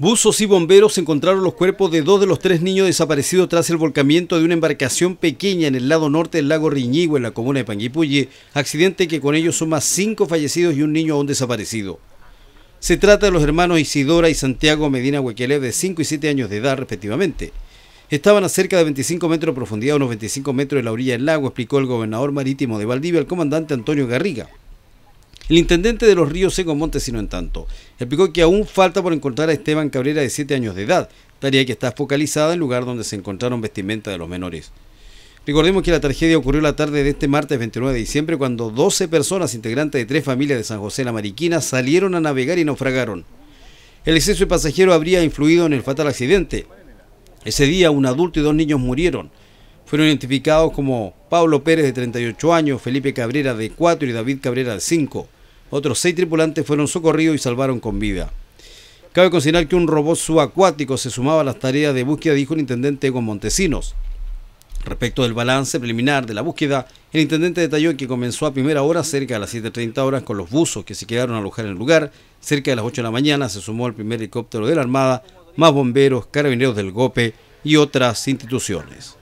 Buzos y bomberos encontraron los cuerpos de dos de los tres niños desaparecidos tras el volcamiento de una embarcación pequeña en el lado norte del lago Riñigo, en la comuna de Panguipulli, accidente que con ello suma cinco fallecidos y un niño aún desaparecido. Se trata de los hermanos Isidora y Santiago Medina Huequelev, de 5 y 7 años de edad respectivamente. Estaban a cerca de 25 metros de profundidad, unos 25 metros de la orilla del lago, explicó el gobernador marítimo de Valdivia, el comandante Antonio Garriga. El intendente de los ríos Sego Montesino, en tanto, explicó que aún falta por encontrar a Esteban Cabrera de 7 años de edad, tarea que está focalizada en el lugar donde se encontraron vestimenta de los menores. Recordemos que la tragedia ocurrió la tarde de este martes 29 de diciembre cuando 12 personas integrantes de tres familias de San José la Mariquina salieron a navegar y naufragaron. El exceso de pasajeros habría influido en el fatal accidente. Ese día un adulto y dos niños murieron. Fueron identificados como Pablo Pérez de 38 años, Felipe Cabrera de 4 y David Cabrera de 5. Otros seis tripulantes fueron socorridos y salvaron con vida. Cabe considerar que un robot subacuático se sumaba a las tareas de búsqueda, dijo el intendente Egon Montesinos. Respecto del balance preliminar de la búsqueda, el intendente detalló que comenzó a primera hora, cerca de las 7.30 horas, con los buzos que se quedaron a alojar en el lugar. Cerca de las 8 de la mañana se sumó el primer helicóptero de la Armada, más bomberos, carabineros del GOPE y otras instituciones.